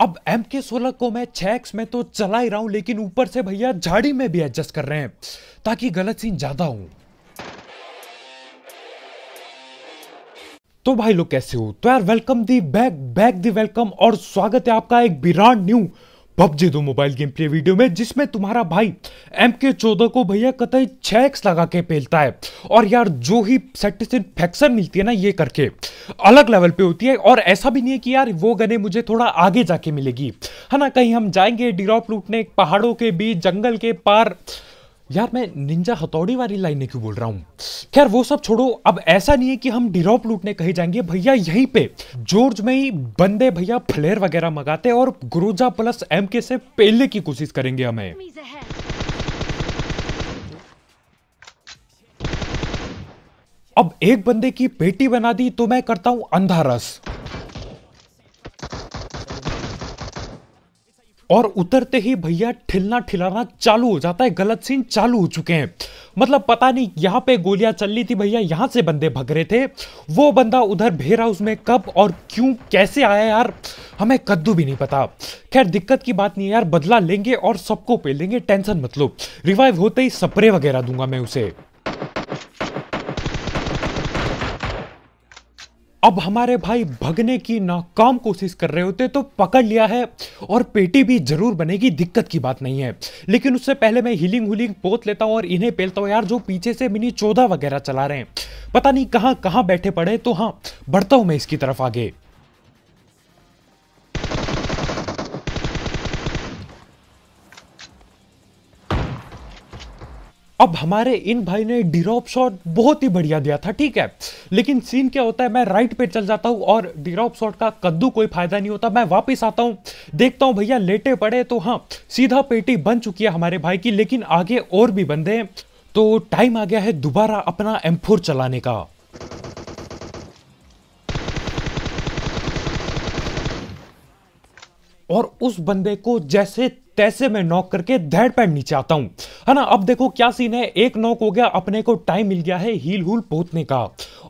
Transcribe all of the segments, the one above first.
अब एम के सोलह को मैं छह में तो चला ही रहा हूं लेकिन ऊपर से भैया झाड़ी में भी एडजस्ट कर रहे हैं ताकि गलत सीन ज्यादा हो तो भाई लोग कैसे हो तो यार welcome the back back the welcome और स्वागत है आपका एक बिराट न्यू पबजी दो मोबाइल गेम प्ले वीडियो में जिसमें तुम्हारा भाई एम के चौदह को भैया कतई छेक्स लगा के पेलता है और यार जो ही सेटिस्फेक्शन मिलती है ना ये करके अलग लेवल पे होती है और ऐसा भी नहीं है कि यार वो गने मुझे थोड़ा आगे जाके मिलेगी है ना कहीं हम जाएंगे डिरॉप लूटने पहाड़ों के बीच जंगल के पार यार मैं निंजा हथौड़ी वाली लाइने क्यों बोल रहा हूँ खैर वो सब छोड़ो अब ऐसा नहीं है कि हम डिरोप लूटने कहीं जाएंगे भैया यहीं पे जॉर्ज में ही बंदे भैया फ्लेयर वगैरह मंगाते और गुरुजा प्लस एम के से पहले की कोशिश करेंगे हमें अब एक बंदे की पेटी बना दी तो मैं करता हूं अंधारस और उतरते ही भैया ठिलना ठिलाना चालू हो जाता है गलत सीन चालू हो चुके हैं मतलब पता नहीं यहाँ पे गोलियां चल रही थी भैया यहाँ से बंदे भग रहे थे वो बंदा उधर भेरा उसमें कब और क्यों कैसे आया यार हमें कद्दू भी नहीं पता खैर दिक्कत की बात नहीं है यार बदला लेंगे और सबको पे लेंगे टेंशन मतलब रिवाइव होते ही स्प्रे वगैरह दूंगा मैं उसे अब हमारे भाई भगने की नाकाम कोशिश कर रहे होते तो पकड़ लिया है और पेटी भी जरूर बनेगी दिक्कत की बात नहीं है लेकिन उससे पहले मैं हीलिंग हुलिंग पोत लेता हूँ और इन्हें पेलता हूँ यार जो पीछे से मिनी चौदह वगैरह चला रहे हैं पता नहीं कहाँ कहाँ बैठे पड़े तो हाँ बढ़ता हूँ मैं इसकी तरफ आगे अब हमारे इन भाई ने डीरोप शॉट बहुत ही बढ़िया दिया था ठीक है लेकिन सीन क्या होता है मैं राइट पे चल जाता हूँ और डिरॉप शॉट का कद्दू कोई फायदा नहीं होता मैं वापस आता हूँ देखता हूँ भैया लेटे पड़े तो हाँ सीधा पेटी बन चुकी है हमारे भाई की लेकिन आगे और भी बंदे हैं तो टाइम आ गया है दोबारा अपना एम चलाने का और उस बंदे को जैसे तैसे मैं नॉक करके धैड़ पैड नीचे आता हूं है ना अब देखो क्या सीन है एक नॉक हो गया अपने को टाइम मिल गया है हील हूल पोतने का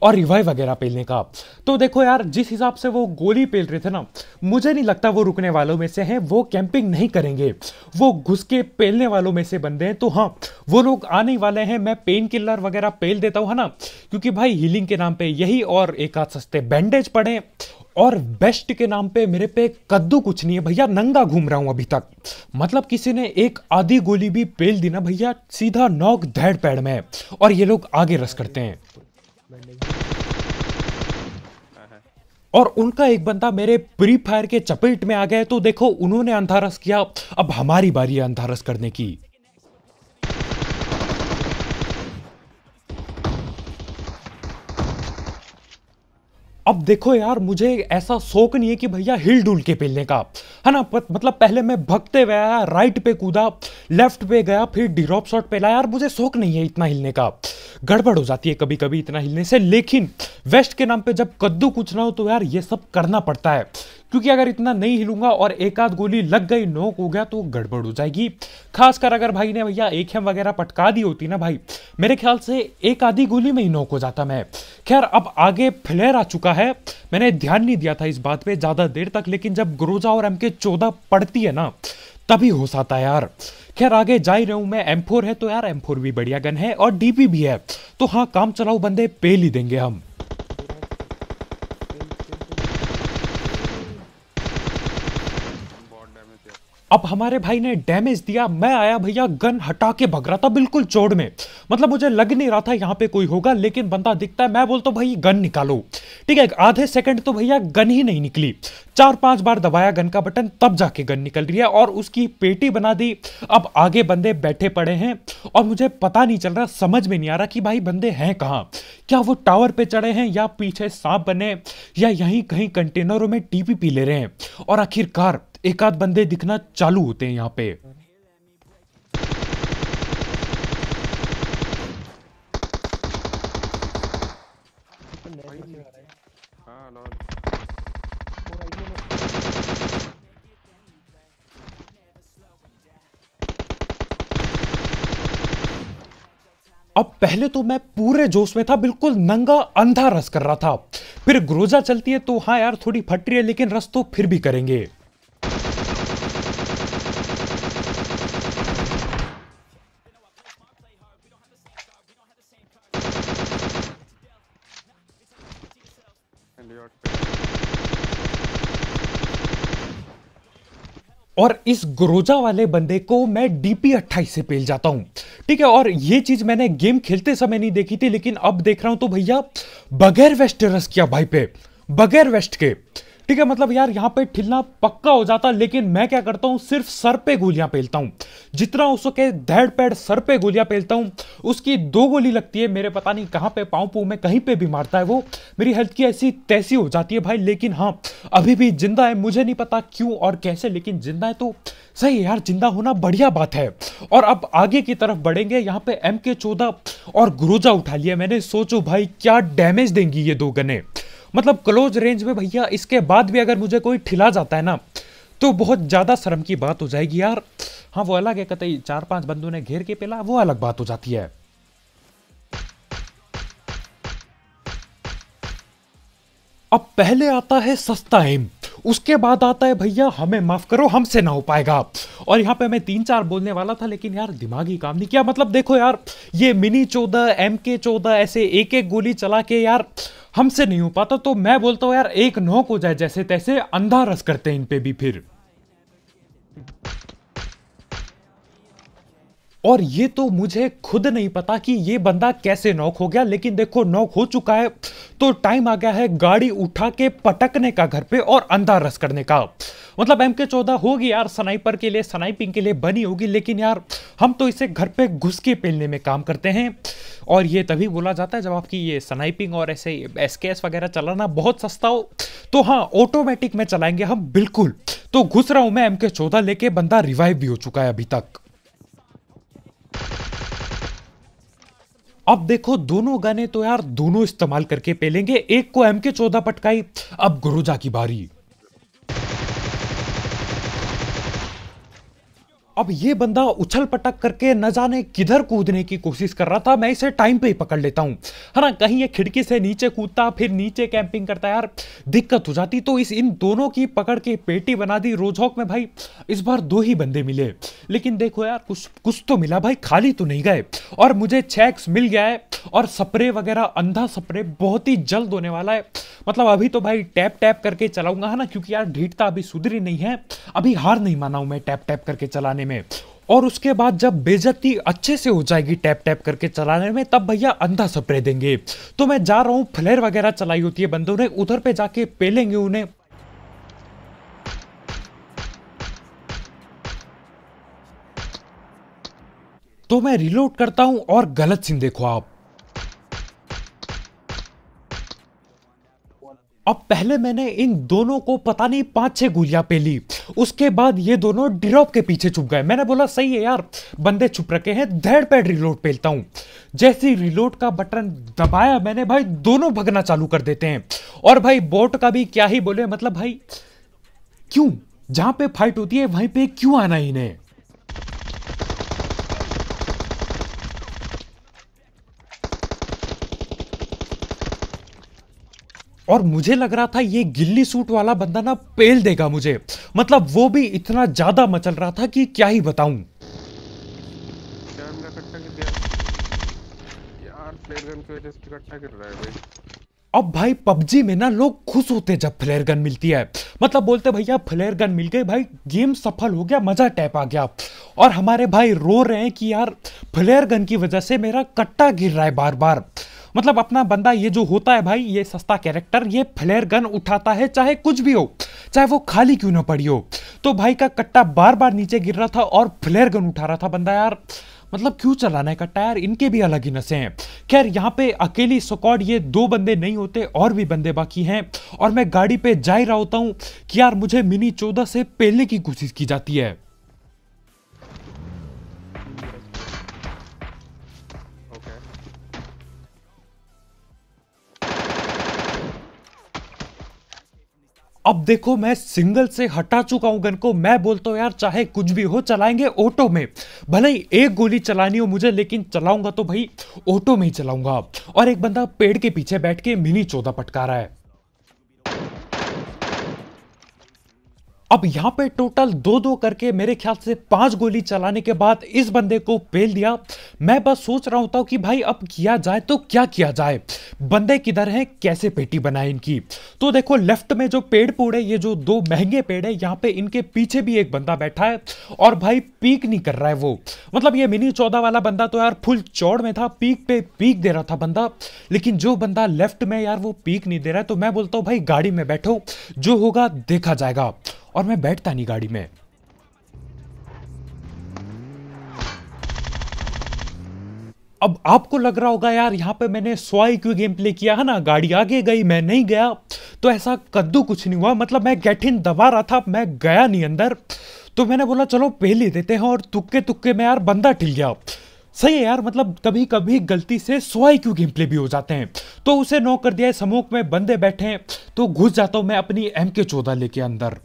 और रिवाइव वगैरह पेलने का तो देखो यार जिस हिसाब से वो गोली पेल रहे थे ना मुझे नहीं लगता वो रुकने वालों में से हैं वो कैंपिंग नहीं करेंगे वो घुस के पेलने वालों में से बंदे हैं तो हाँ वो लोग आने वाले हैं मैं पेन किलर वगैरह पेल देता हूँ है ना क्योंकि भाई हीलिंग के नाम पर यही और एक आध सस्ते बैंडेज पड़े और बेस्ट के नाम पे मेरे पे कद्दू कुछ नहीं है भैया नंगा घूम रहा हूँ अभी तक मतलब किसी ने एक आधी गोली भी पेल दी ना भैया सीधा नौक धैड़ पैड में और ये लोग आगे रस करते हैं और उनका एक बंदा मेरे प्री फायर के चपेट में आ गया तो देखो उन्होंने अंधारस किया अब हमारी बारी है अंधारस करने की अब देखो यार मुझे ऐसा शौक नहीं है कि भैया हिल डुल के पेलने का है ना मतलब पहले मैं भगते हुए आया राइट पे कूदा लेफ्ट पे गया फिर डिरोप शॉट पेला यार मुझे शौक नहीं है इतना हिलने का गड़बड़ हो जाती है कभी कभी इतना हिलने से लेकिन वेस्ट के नाम पे जब कद्दू कुछ ना हो तो यार ये सब करना पड़ता है क्योंकि अगर इतना नहीं हिलूंगा और एक आध गोली लग गई नोक हो गया तो गड़बड़ हो जाएगी खासकर अगर भाई ने भैया एक हेम वगैरह पटका दी होती ना भाई मेरे ख्याल से एक आधी गोली में ही नोक हो जाता मैं खैर अब आगे फ्लेयर आ चुका है मैंने ध्यान नहीं दिया था इस बात पे ज़्यादा देर तक लेकिन जब ग्रोजा और एम के चौदह पड़ती है ना तभी हो सकता है यार खैर आगे जा ही रहा हूँ मैं एम फोर है तो यार एम फोर भी बढ़िया गन है और डीपी भी है तो हाँ काम चलाओ बंदे पेल ही देंगे हम अब हमारे भाई ने डैमेज दिया मैं आया भैया गन हटा के भग रहा था बिल्कुल चोड़ में मतलब मुझे लग नहीं रहा था यहाँ पे कोई होगा लेकिन बंदा दिखता है मैं बोलता तो भाई गन निकालो ठीक है आधे सेकंड तो भैया गन ही नहीं निकली चार पांच बार दबाया गन का बटन तब जाके गन निकल रही है और उसकी पेटी बना दी अब आगे बंदे बैठे पड़े हैं और मुझे पता नहीं चल रहा समझ में नहीं आ रहा कि भाई बंदे हैं कहाँ क्या वो टावर पे चढ़े हैं या पीछे सांप बने या यहीं कहीं कंटेनरों में टीपी पी ले रहे हैं और आखिरकार एक आध बंदे दिखना चालू होते हैं यहाँ पे Ah, अब पहले तो मैं पूरे जोश में था बिल्कुल नंगा अंधा रस कर रहा था फिर ग्रोजा चलती है तो हाँ यार थोड़ी फट रही है लेकिन रस तो फिर भी करेंगे और इस ग्रोजा वाले बंदे को मैं डीपी अट्ठाईस से पेल जाता हूं ठीक है और ये चीज मैंने गेम खेलते समय नहीं देखी थी लेकिन अब देख रहा हूं तो भैया बगैर वेस्ट रस किया भाई पे बगैर वेस्ट के ठीक है मतलब यार यहाँ पे ठिलना पक्का हो जाता लेकिन मैं क्या करता हूँ सिर्फ सर पे गोलियां पेलता हूं जितना उस वक्त धैड़ पैड सर पे गोलियां पेलता हूं उसकी दो गोली लगती है मेरे पता नहीं कहां पे पाँव पू में कहीं पे भी मारता है वो मेरी हेल्थ की ऐसी तैसी हो जाती है भाई लेकिन हाँ अभी भी जिंदा है मुझे नहीं पता क्यों और कैसे लेकिन जिंदा है तो सही यार जिंदा होना बढ़िया बात है और अब आगे की तरफ बढ़ेंगे यहाँ पे एम के चौदह और गुरोजा उठा लिया मैंने सोचो भाई क्या डैमेज देंगी ये दो गने मतलब क्लोज रेंज में भैया इसके बाद भी अगर मुझे कोई ठिला जाता है ना तो बहुत ज़्यादा शर्म की बात हो जाएगी यार हाँ वो अलग है कतई चार पांच बंदों ने घेर के पेला वो अलग बात हो जाती है अब पहले आता है सस्ता एम उसके बाद आता है भैया हमें माफ करो हमसे ना हो पाएगा और यहां पे मैं तीन चार बोलने वाला था लेकिन यार दिमागी काम नहीं किया मतलब देखो यार ये मिनी चौदह एम के चौदह ऐसे एक एक गोली चला के यार हमसे नहीं हो पाता तो मैं बोलता हूं यार एक नोक हो जाए जैसे तैसे अंधा रस करते हैं इन पे भी फिर और ये तो मुझे खुद नहीं पता कि ये बंदा कैसे नॉक हो गया लेकिन देखो नॉक हो चुका है तो टाइम आ गया है गाड़ी उठा के पटकने का घर पे और अंधा रस करने का मतलब एम के चौदह होगी यार स्नाइपर के लिए स्नाइपिंग के लिए बनी होगी लेकिन यार हम तो इसे घर पे घुस के पेलने में काम करते हैं और ये तभी बोला जाता है जब आपकी ये स्नाइपिंग और ऐसे एस के एस वगैरह चलाना बहुत सस्ता हो तो हाँ ऑटोमेटिक में चलाएंगे हम बिल्कुल तो घुस रहा हूँ मैं एम के चौदह लेके बंदा रिवाइव भी हो चुका है अभी तक अब देखो दोनों गाने तो यार दोनों इस्तेमाल करके पेलेंगे एक को एम के चौदह पटकाई अब गुरुजा की बारी अब ये बंदा उछल पटक करके न जाने किधर कूदने की कोशिश कर रहा था मैं इसे टाइम पे ही पकड़ लेता हूँ है ना कहीं ये खिड़की से नीचे कूदता फिर नीचे कैंपिंग करता यार दिक्कत हो जाती तो इस इन दोनों की पकड़ के पेटी बना दी रोजहॉक में भाई इस बार दो ही बंदे मिले लेकिन देखो यार कुछ कुछ तो मिला भाई खाली तो नहीं गए और मुझे चेक्स मिल गया है और स्प्रे वगैरह अंधा स्प्रे बहुत ही जल्द होने वाला है मतलब अभी तो भाई टैप टैप करके चलाऊंगा है ना क्योंकि यार ढीठता अभी सुधरी नहीं है अभी हार नहीं माना हूं मैं टैप टैप करके चलाने में और उसके बाद जब बेजती अच्छे से हो जाएगी टैप टैप करके चलाने में तब भैया अंधा स्प्रे देंगे तो मैं जा रहा हूँ फ्लेयर वगैरह चलाई होती है बंदों ने उधर पे जाके पेलेंगे उन्हें तो मैं रिलोड करता हूं और गलत सीन देखो आप अब पहले मैंने इन दोनों को पता नहीं पांच छह गोलियां पे ली उसके बाद ये दोनों ड्रॉप के पीछे छुप गए मैंने बोला सही है यार बंदे छुप रखे हैं धड़ पैड रिलोड पेलता हूं जैसे ही रिलोड का बटन दबाया मैंने भाई दोनों भगना चालू कर देते हैं और भाई बोट का भी क्या ही बोले मतलब भाई क्यों जहां पे फाइट होती है वहीं पे क्यों आना इन्हें और मुझे लग रहा था ये गिल्ली सूट वाला बंदा ना पेल देगा मुझे मतलब वो भी इतना ज्यादा मचल रहा था कि क्या ही बताऊं अब भाई पबजी में ना लोग खुश होते जब फ्लेयर गन मिलती है मतलब बोलते भैया फ्लेयर गन मिल गई भाई गेम सफल हो गया मजा टैप आ गया और हमारे भाई रो रहे हैं कि यार फ्लेयर गन की वजह से मेरा कट्टा गिर रहा है बार बार मतलब अपना बंदा ये जो होता है भाई ये सस्ता कैरेक्टर ये फ्लेयर गन उठाता है चाहे कुछ भी हो चाहे वो खाली क्यों ना पड़ी हो तो भाई का कट्टा बार बार नीचे गिर रहा था और फ्लेयर गन उठा रहा था बंदा यार मतलब क्यों चलाना है कट्टा यार इनके भी अलग ही नशे हैं खैर यहाँ पे अकेली सकॉड ये दो बंदे नहीं होते और भी बंदे बाकी हैं और मैं गाड़ी पे जा ही रहा होता हूँ कि यार मुझे मिनी चौदह से पहले की कोशिश की जाती है अब देखो मैं सिंगल से हटा चुका हूं गन को मैं बोलता हूं यार चाहे कुछ भी हो चलाएंगे ऑटो में भले ही एक गोली चलानी हो मुझे लेकिन चलाऊंगा तो भाई ऑटो में ही चलाऊंगा और एक बंदा पेड़ के पीछे बैठ के मिनी चौदह पटका रहा है अब यहां पे टोटल दो दो करके मेरे ख्याल से पांच गोली चलाने के बाद इस बंदे को पेल दिया मैं बस सोच रहा होता हूं कि भाई अब किया जाए तो क्या किया जाए बंदे किधर हैं कैसे पेटी बनाए इनकी तो देखो लेफ्ट में जो पेड़ पूड़ ये जो दो महंगे पेड़ है यहाँ पे इनके पीछे भी एक बंदा बैठा है और भाई पीक नहीं कर रहा है वो मतलब ये मिनी चौदह वाला बंदा तो यार फुल चौड़ में था पीक पे पीक दे रहा था बंदा लेकिन जो बंदा लेफ्ट में यार वो पीक नहीं दे रहा है तो मैं बोलता हूँ भाई गाड़ी में बैठो जो होगा देखा जाएगा और मैं बैठता नहीं गाड़ी में अब आपको लग रहा होगा यार यहां पे मैंने स्वाई क्यों गेम प्ले किया है ना गाड़ी आगे गई मैं नहीं गया तो ऐसा कद्दू कुछ नहीं हुआ मतलब मैं गैठिन दबा रहा था मैं गया नहीं अंदर तो मैंने बोला चलो पहले देते हैं और तुक्के तुक्के में यार बंदा ठिल गया सही है यार मतलब कभी कभी गलती से स्वाई क्यू गेम प्ले भी हो जाते हैं तो उसे नो कर दिया समूह में बंदे बैठे हैं तो घुस जाता हूं मैं अपनी एम के चौदह लेके अंदर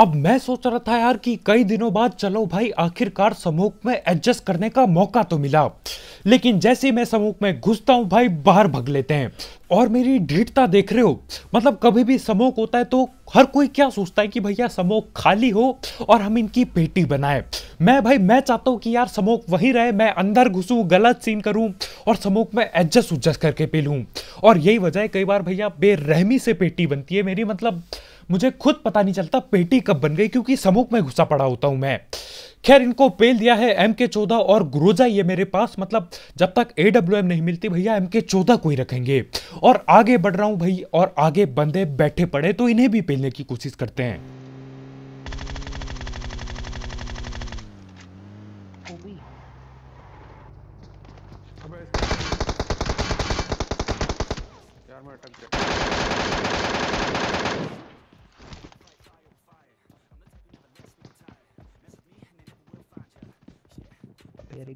अब मैं सोच रहा था यार कि कई दिनों बाद चलो भाई आखिरकार समूह में एडजस्ट करने का मौका तो मिला लेकिन जैसे ही मैं समूह में घुसता हूँ भाई बाहर भग लेते हैं और मेरी ढीठता देख रहे हो मतलब कभी भी समोक होता है तो हर कोई क्या सोचता है कि भैया समोक खाली हो और हम इनकी पेटी बनाए मैं भाई मैं चाहता हूँ कि यार समोक वहीं रहे मैं अंदर घुसूँ गलत सीन करूँ और समोक में एडजस्ट उडजस्ट करके पी लूँ और यही वजह है कई बार भैया बेरहमी से पेटी बनती है मेरी मतलब मुझे खुद पता नहीं चलता पेटी कब बन गई क्योंकि समूह में घुसा पड़ा होता हूं मैं खैर इनको पेल दिया है एम के चौदह और गुरोजा ये मेरे पास मतलब जब तक ए डब्ल्यू एम नहीं मिलती भैया एम के चौदह को ही रखेंगे और आगे बढ़ रहा हूं भाई और आगे बंदे बैठे पड़े तो इन्हें भी पेलने की कोशिश करते हैं अब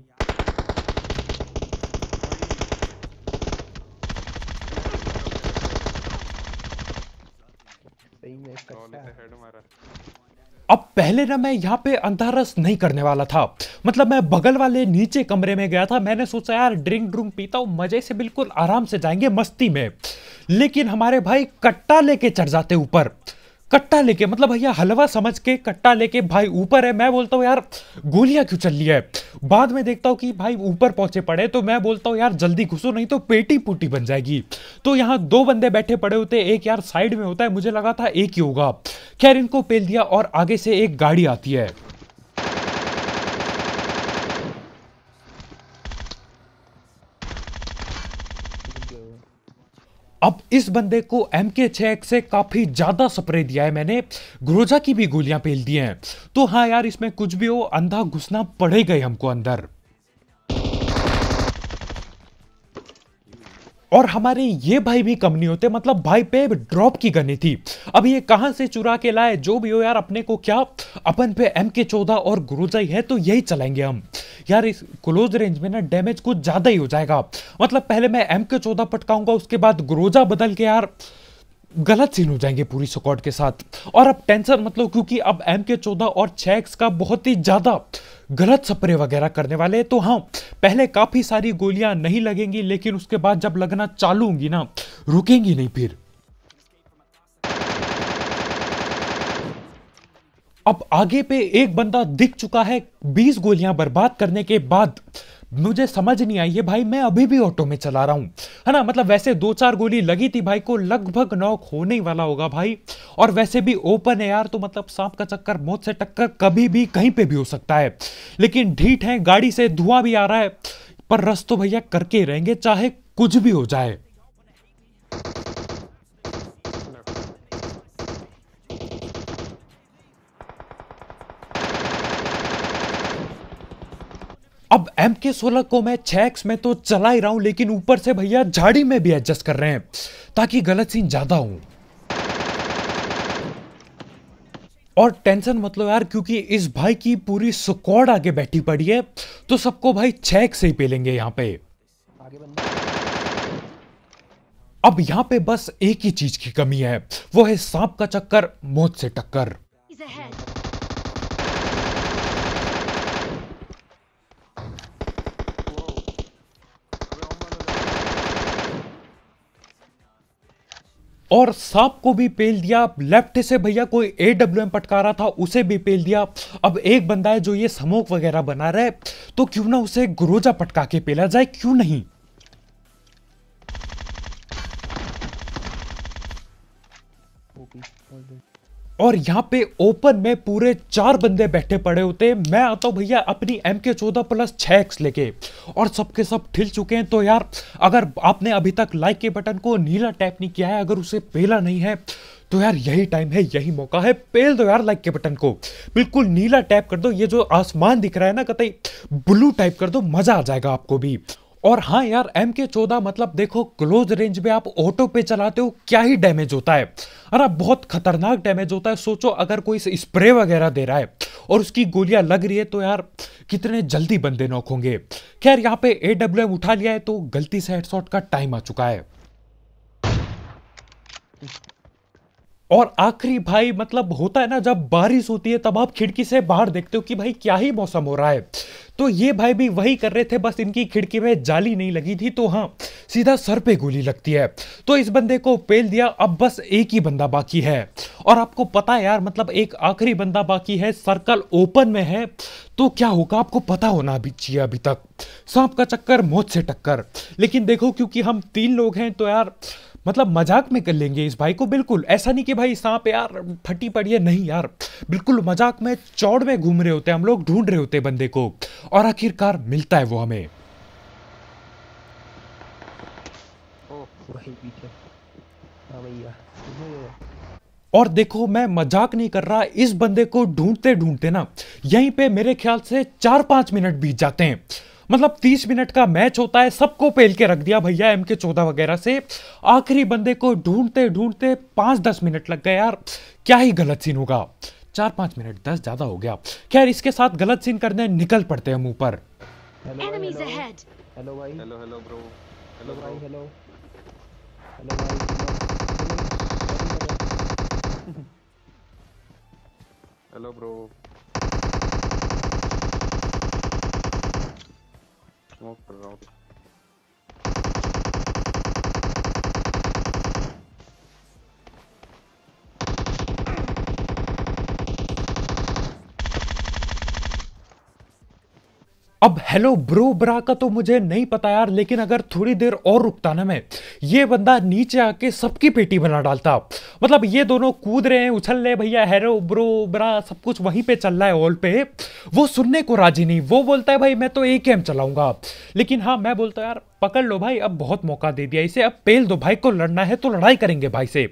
पहले ना मैं यहाँ पे अंधारस नहीं करने वाला था मतलब मैं बगल वाले नीचे कमरे में गया था मैंने सोचा यार ड्रिंक ड्रुंक पीता हूँ मज़े से बिल्कुल आराम से जाएंगे मस्ती में लेकिन हमारे भाई कट्टा लेके चढ़ जाते ऊपर कट्टा लेके मतलब भैया हलवा समझ के कट्टा लेके भाई ऊपर है मैं बोलता हूँ यार गोलियां क्यों चल रही है बाद में देखता हूँ कि भाई ऊपर पहुंचे पड़े तो मैं बोलता हूँ यार जल्दी घुसो नहीं तो पेटी पुटी बन जाएगी तो यहाँ दो बंदे बैठे पड़े होते एक यार साइड में होता है मुझे लगा था एक ही होगा खैर इनको पेल दिया और आगे से एक गाड़ी आती है अब इस बंदे को एम के से काफ़ी ज़्यादा स्प्रे दिया है मैंने ग्रोजा की भी गोलियां पेल दी हैं तो हाँ यार इसमें कुछ भी हो अंधा घुसना पड़ेगा ही हमको अंदर और हमारे ये भाई भी कम नहीं होते मतलब भाई पे ड्रॉप की गनी थी अब ये कहां से चुरा के लाए जो भी हो यार अपने को क्या अपन पे एम के चौदह और गुरुजाई है तो यही चलाएंगे हम यार इस क्लोज रेंज में ना डैमेज कुछ ज़्यादा ही हो जाएगा मतलब पहले मैं एम के चौदह पटकाऊंगा उसके बाद ग्रोजा बदल के यार गलत सीन हो जाएंगे पूरी स्कॉट के साथ और अब टेंशन मतलब क्योंकि अब एम के चौदह और छेक्स का बहुत ही ज़्यादा गलत स्प्रे वगैरह करने वाले हैं तो हाँ पहले काफ़ी सारी गोलियां नहीं लगेंगी लेकिन उसके बाद जब लगना चालू होंगी ना रुकेंगी नहीं फिर अब आगे पे एक बंदा दिख चुका है बीस गोलियां बर्बाद करने के बाद मुझे समझ नहीं आई है भाई मैं अभी भी ऑटो में चला रहा हूं है ना मतलब वैसे दो चार गोली लगी थी भाई को लगभग नॉक होने वाला होगा भाई और वैसे भी ओपन है यार तो मतलब सांप का चक्कर मौत से टक्कर कभी भी कहीं पे भी हो सकता है लेकिन ढीठ है गाड़ी से धुआं भी आ रहा है पर रस तो भैया करके रहेंगे चाहे कुछ भी हो जाए एम के सोलह को मैं छेक्स में तो चला ही रहा हूं लेकिन ऊपर से भैया झाड़ी में भी एडजस्ट कर रहे हैं ताकि गलत सीन ज़्यादा हो और टेंशन मतलब यार क्योंकि इस भाई की पूरी स्क्वाड आगे बैठी पड़ी है तो सबको भाई छेक से ही पेलेंगे यहाँ पे अब यहाँ पे बस एक ही चीज की कमी है वो है सांप का चक्कर मौत से टक्कर और सांप को भी पेल दिया लेफ्ट से भैया कोई ए डब्ल्यू एम पटका रहा था उसे भी पेल दिया अब एक बंदा है जो ये समोक वगैरह बना रहा है तो क्यों ना उसे गुरोजा पटका के पेला जाए क्यों नहीं Okay, और यहाँ पे ओपन में पूरे चार बंदे बैठे पड़े होते हैं मैं आता हूँ भैया अपनी एम के चौदह प्लस छः एक्स लेके और सबके सब ठिल चुके हैं तो यार अगर आपने अभी तक लाइक के बटन को नीला टैप नहीं किया है अगर उसे पेला नहीं है तो यार यही टाइम है यही मौका है पेल दो यार लाइक के बटन को बिल्कुल नीला टैप कर दो ये जो आसमान दिख रहा है ना कतई ब्लू टाइप कर दो मज़ा आ जाएगा आपको भी और हाँ यार एम के चौदह मतलब देखो क्लोज रेंज में आप ऑटो पे चलाते हो क्या ही डैमेज होता है अरे बहुत खतरनाक डैमेज होता है सोचो अगर कोई स्प्रे वगैरह दे रहा है और उसकी गोलियां लग रही है तो यार कितने जल्दी बंदे नॉक होंगे खैर यहाँ पे ए डब्ल्यू उठा लिया है तो गलती से हेडशॉट का टाइम आ चुका है और आखिरी भाई मतलब होता है ना जब बारिश होती है तब आप खिड़की से बाहर देखते हो कि भाई क्या ही मौसम हो रहा है तो ये भाई भी वही कर रहे थे बस इनकी खिड़की में जाली नहीं लगी थी तो हाँ सीधा सर पे गोली लगती है तो इस बंदे को पेल दिया अब बस एक ही बंदा बाकी है और आपको पता है यार मतलब एक आखिरी बंदा बाकी है सर्कल ओपन में है तो क्या होगा आपको पता होना अभी चाहिए अभी तक सांप का चक्कर मौत से टक्कर लेकिन देखो क्योंकि हम तीन लोग हैं तो यार मतलब मजाक में कर लेंगे इस भाई को बिल्कुल ऐसा नहीं कि भाई सांप यार फटी पड़ी है नहीं यार बिल्कुल मजाक में चौड़ में घूम रहे होते हैं हम लोग ढूंढ रहे होते हैं बंदे को और आखिरकार मिलता है वो हमें हाँ और देखो मैं मजाक नहीं कर रहा इस बंदे को ढूंढते ढूंढते ना यहीं पे मेरे ख्याल से चार पांच मिनट बीत जाते हैं मतलब तीस मिनट का मैच होता है सबको पेल के रख दिया भैया एम के चौदह वगैरह से आखिरी बंदे को ढूंढते ढूंढते पाँच दस मिनट लग गए यार क्या ही गलत सीन होगा चार पाँच मिनट दस ज़्यादा हो गया खैर इसके साथ गलत सीन करने निकल पड़ते हम ऊपर पर हेलो ब्रो स्मोक कर अब हेलो ब्रो ब्रा का तो मुझे नहीं पता यार लेकिन अगर थोड़ी देर और रुकता ना मैं ये बंदा नीचे आके सबकी पेटी बना डालता मतलब ये दोनों कूद रहे हैं उछल रहे भैया हैरो ब्रो ब्रा सब कुछ वहीं पे चल रहा है ऑल पे वो सुनने को राजी नहीं वो बोलता है भाई मैं तो एक एम चलाऊंगा लेकिन हाँ मैं बोलता हूँ यार पकड़ लो भाई अब बहुत मौका दे दिया इसे अब पेल दो भाई को लड़ना है तो लड़ाई करेंगे भाई से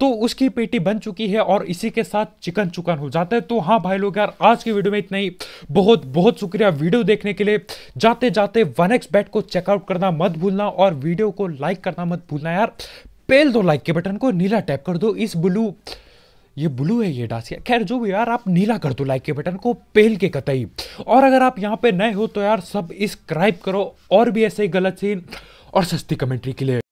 तो उसकी पेटी बन चुकी है और इसी के साथ चिकन चुकन हो जाता है तो हाँ भाई लोग यार आज की वीडियो में इतना ही बहुत बहुत शुक्रिया वीडियो देखने के लिए जाते जाते वन एक्स बैट को चेकआउट करना मत भूलना और वीडियो को लाइक करना मत भूलना यार पेल दो लाइक के बटन को नीला टैप कर दो इस ब्लू ये ब्लू है ये डासिया खैर जो भी यार आप नीला कर दो लाइक के बटन को पेल के कतई और अगर आप यहाँ पे नए हो तो यार सब इसक्राइब करो और भी ऐसे ही गलत सीन और सस्ती कमेंट्री के लिए